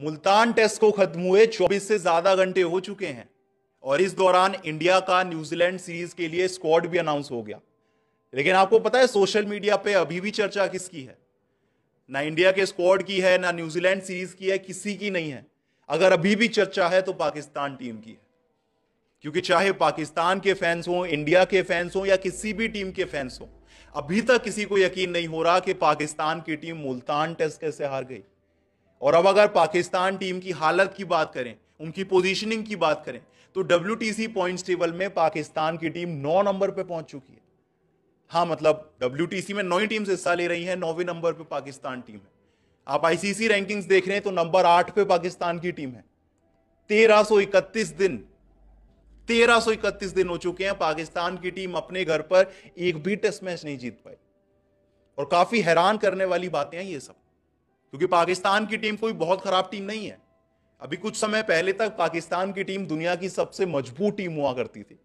Multan test को खत्म हुए 24 से ज्यादा घंटे हो चुके हैं और इस दौरान इंडिया का न्यूजीलैंड सीरीज के लिए स्क्वाड भी अनाउंस हो गया लेकिन आपको पता है सोशल मीडिया पे अभी भी चर्चा किसकी है ना इंडिया के स्क्वाड की है ना न्यूजीलैंड सीरीज की है किसी की नहीं है अगर अभी भी चर्चा है तो पाकिस्तान टीम की है क्योंकि चाहे पाकिस्तान के फैंस हों इंडिया के फैंस हों या किसी भी टीम के फैंस हों अभी तक किसी को यकीन नहीं हो रहा कि पाकिस्तान की टीम मुल्तान टेस्ट कैसे हार गई और अब अगर पाकिस्तान टीम की हालत की बात करें उनकी पोजीशनिंग की बात करें तो डब्ल्यू पॉइंट्स टेबल में पाकिस्तान की टीम नौ नंबर पर पहुंच चुकी है हाँ मतलब डब्ल्यू में नौ ही टीम्स हिस्सा ले रही हैं नौवें नंबर पर पाकिस्तान टीम है आप आईसीसी रैंकिंग्स देख रहे हैं तो नंबर आठ पे पाकिस्तान की टीम है तेरह सौ इकतीस दिन तेरह सौ इकतीस दिन हो चुके हैं पाकिस्तान की टीम अपने घर पर एक भी टेस्ट मैच नहीं जीत पाई और काफी हैरान करने वाली बातें हैं ये सब क्योंकि पाकिस्तान की टीम कोई बहुत खराब टीम नहीं है अभी कुछ समय पहले तक पाकिस्तान की टीम दुनिया की सबसे मजबूत टीम हुआ करती थी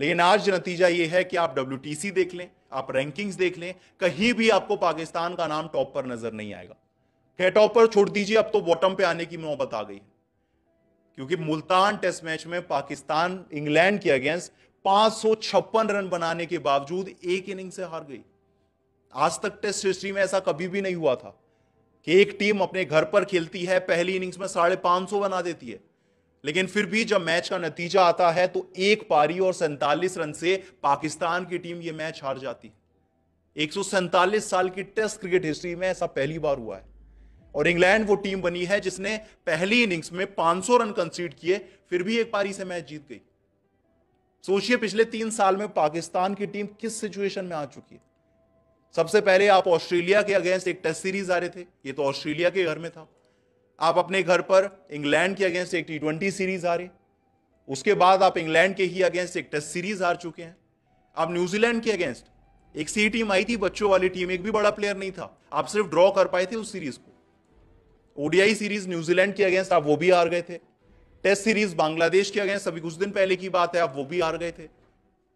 लेकिन आज नतीजा ये है कि आप डब्ल्यू देख लें आप रैंकिंग्स देख लें कहीं भी आपको पाकिस्तान का नाम टॉप पर नजर नहीं आएगा है टॉप पर छोड़ दीजिए अब तो बॉटम पे आने की नौबत आ गई है क्योंकि मुल्तान टेस्ट मैच में पाकिस्तान इंग्लैंड के अगेंस्ट पांच रन बनाने के बावजूद एक इनिंग से हार गई आज तक टेस्ट हिस्ट्री में ऐसा कभी भी नहीं हुआ था कि एक टीम अपने घर पर खेलती है पहली इनिंग्स में साढ़े पांच सौ बना देती है लेकिन फिर भी जब मैच का नतीजा आता है तो एक पारी और सैंतालीस रन से पाकिस्तान की टीम ये मैच हार जाती है एक साल की टेस्ट क्रिकेट हिस्ट्री में ऐसा पहली बार हुआ है और इंग्लैंड वो टीम बनी है जिसने पहली इनिंग्स में 500 रन कंसीड किए फिर भी एक पारी से मैच जीत गई सोचिए पिछले तीन साल में पाकिस्तान की टीम किस सिचुएशन में आ चुकी है सबसे पहले आप ऑस्ट्रेलिया के अगेंस्ट एक टेस्ट सीरीज आ रहे थे ये तो ऑस्ट्रेलिया के घर में था आप अपने घर पर इंग्लैंड के अगेंस्ट एक टी ट्वेंटी सीरीज आ रही उसके बाद आप इंग्लैंड के ही अगेंस्ट एक टेस्ट सीरीज हार चुके हैं आप न्यूजीलैंड के अगेंस्ट एक सी टीम आई थी बच्चों वाली टीम एक भी बड़ा प्लेयर नहीं था आप सिर्फ ड्रॉ कर पाए थे उस सीरीज को ओडीआई सीरीज न्यूजीलैंड के अगेंस्ट आप वो भी हार गए थे टेस्ट सीरीज बांग्लादेश के अगेंस्ट अभी कुछ दिन पहले की बात है आप वो भी हार गए थे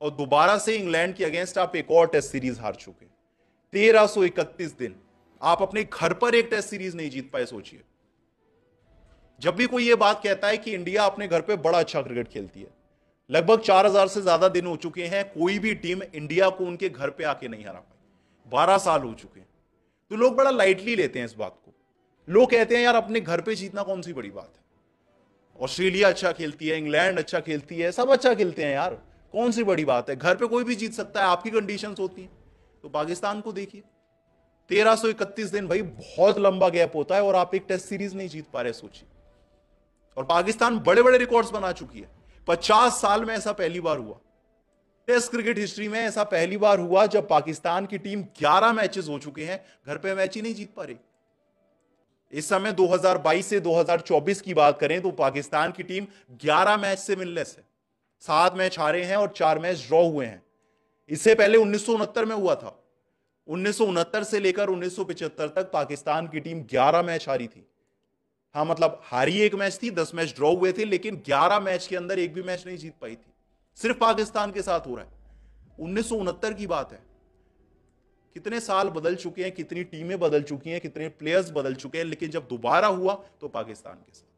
और दोबारा से इंग्लैंड के अगेंस्ट आप एक और टेस्ट सीरीज हार चुके तेरह सौ इकतीस दिन आप अपने घर पर एक टेस्ट सीरीज नहीं जीत पाए सोचिए जब भी कोई ये बात कहता है कि इंडिया अपने घर पर बड़ा अच्छा क्रिकेट खेलती है लगभग चार हजार से ज्यादा दिन हो चुके हैं कोई भी टीम इंडिया को उनके घर पे आके नहीं हरा पाई बारह साल हो चुके हैं तो लोग बड़ा लाइटली लेते हैं इस बात को लोग कहते हैं यार अपने घर पे जीतना कौन सी बड़ी बात है ऑस्ट्रेलिया अच्छा खेलती है इंग्लैंड अच्छा खेलती है सब अच्छा खेलते हैं यार कौन सी बड़ी बात है घर पे कोई भी जीत सकता है आपकी कंडीशंस होती हैं तो पाकिस्तान को देखिए तेरह इकतीस दिन भाई बहुत लंबा गैप होता है और आप एक टेस्ट सीरीज नहीं जीत पा रहे सोचिए और पाकिस्तान बड़े बड़े रिकॉर्ड्स बना चुकी है पचास साल में ऐसा पहली बार हुआ टेस्ट क्रिकेट हिस्ट्री में ऐसा पहली बार हुआ जब पाकिस्तान की टीम 11 मैचेस हो चुके हैं घर पे मैच ही नहीं जीत पा रही इस समय 2022 से 2024 की बात करें तो पाकिस्तान की टीम 11 मैच से मिलने से सात मैच हारे हैं और चार मैच ड्रॉ हुए हैं इससे पहले उन्नीस में हुआ था उन्नीस से लेकर उन्नीस तक पाकिस्तान की टीम 11 मैच हारी थी हाँ मतलब हारी एक मैच थी 10 मैच ड्रॉ हुए थे लेकिन 11 मैच के अंदर एक भी मैच नहीं जीत पाई थी सिर्फ पाकिस्तान के साथ हो रहा है उन्नीस की बात है कितने साल बदल चुके हैं कितनी टीमें बदल चुकी हैं कितने प्लेयर्स बदल चुके हैं लेकिन जब दोबारा हुआ तो पाकिस्तान के साथ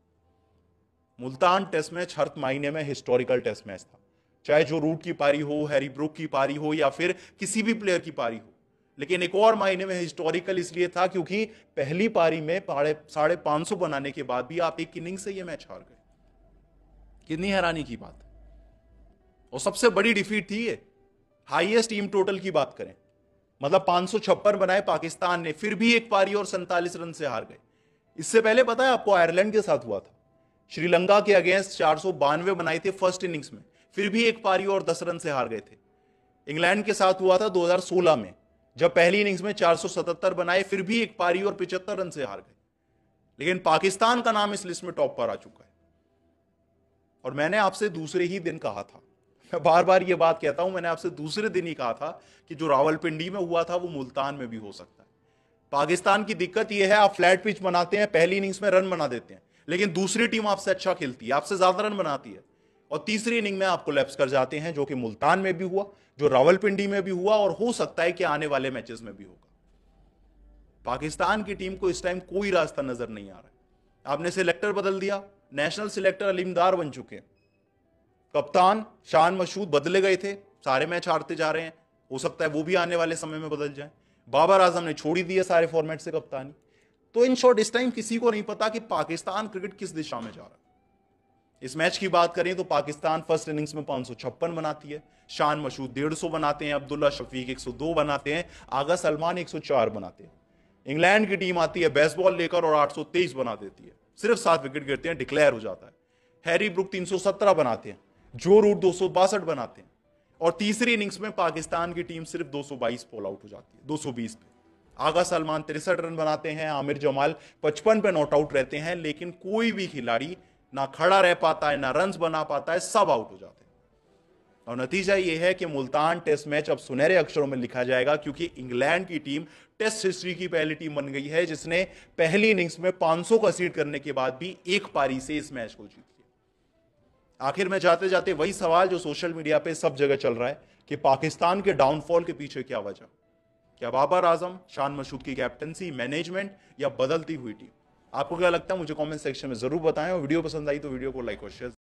मुल्तान टेस्ट मैच हर महीने में हिस्टोरिकल टेस्ट मैच था चाहे जो रूट की पारी हो हैरी ब्रुक की पारी हो या फिर किसी भी प्लेयर की पारी हो लेकिन एक और मायने में हिस्टोरिकल इसलिए था क्योंकि पहली पारी में साढ़े पांच सौ बनाने के बाद भी आप एक इनिंग से यह मैच हार गए कितनी हैरानी की बात और सबसे बड़ी डिफीट थी ये हाईएस्ट टीम टोटल की बात करें मतलब पांच बनाए पाकिस्तान ने फिर भी एक पारी और सैंतालीस रन से हार गए इससे पहले पता है आपको आयरलैंड के साथ हुआ था श्रीलंका के अगेंस्ट चार बनाए थे फर्स्ट इनिंग्स में फिर भी एक पारी और दस रन से हार गए थे इंग्लैंड के साथ हुआ था 2016 में जब पहली इनिंग्स में 477 बनाए फिर भी एक पारी और पिचहत्तर रन से हार गए लेकिन पाकिस्तान का नाम इस लिस्ट में टॉप पर आ चुका है और मैंने आपसे दूसरे ही दिन कहा था मैं बार बार ये बात कहता हूं मैंने आपसे दूसरे दिन ही कहा था कि जो रावलपिंडी में हुआ था वो मुल्तान में भी हो सकता है पाकिस्तान की दिक्कत यह है आप फ्लैट पिच बनाते हैं पहली इनिंग्स में रन बना देते हैं लेकिन दूसरी टीम आपसे अच्छा खेलती है आपसे ज्यादा रन बनाती है और तीसरी इनिंग में आपको लेप्स कर जाते हैं जो कि मुल्तान में भी हुआ जो रावलपिंडी में भी हुआ और हो सकता है कि आने वाले मैचेस में भी होगा पाकिस्तान की टीम को इस टाइम कोई रास्ता नजर नहीं आ रहा आपने सिलेक्टर बदल दिया नेशनल सिलेक्टर अलीमदार बन चुके हैं कप्तान शान मशहूद बदले गए थे सारे मैच हारते जा रहे हैं हो सकता है वो भी आने वाले समय में बदल जाए बाबर आजम ने छोड़ी दी सारे फॉर्मेट से कप्तानी तो इन शॉर्ट इस टाइम किसी को नहीं पता कि पाकिस्तान क्रिकेट किस दिशा में जा रहा है इस मैच की बात करें तो पाकिस्तान फर्स्ट इनिंग्स में पांच बनाती है शान मशहूद डेढ़ सौ बनाते हैं अब्दुल्ला शफीक एक सौ दो बनाते हैं आगा सलमान एक सौ चार बनाते हैं इंग्लैंड की टीम आती है बेसबॉल लेकर और आठ सौ तेईस बना देती है सिर्फ सात विकेट गिरते हैं डिक्लेयर हो जाता है हैरी ब्रुक तीन सौ सत्रह बनाते हैं जो रूट दो सौ बासठ बनाते हैं और तीसरी इनिंग्स में पाकिस्तान की टीम सिर्फ दो सौ बाईस पोल आउट हो जाती है दो सौ बीस पे आगा सलमान तिरसठ रन बनाते हैं आमिर जमाल पचपन पे नॉट आउट रहते हैं लेकिन कोई भी खिलाड़ी ना खड़ा रह पाता है ना रन बना पाता है सब आउट हो जाते हैं और नतीजा यह है कि मुल्तान टेस्ट मैच अब सुनहरे अक्षरों में लिखा जाएगा क्योंकि इंग्लैंड की टीम टेस्ट हिस्ट्री की पहली टीम बन गई है जिसने पहली इनिंग्स में 500 का सीट करने के बाद भी एक पारी से इस मैच को जीत लिया आखिर में जाते जाते वही सवाल जो सोशल मीडिया पर सब जगह चल रहा है कि पाकिस्तान के डाउनफॉल के पीछे क्या वजह क्या बाबर आजम शान मशूद की कैप्टनसी मैनेजमेंट या बदलती हुई टीम आपको क्या लगता है मुझे कमेंट सेक्शन में जरूर बताएं और वीडियो पसंद आई तो वीडियो को लाइक और शेयर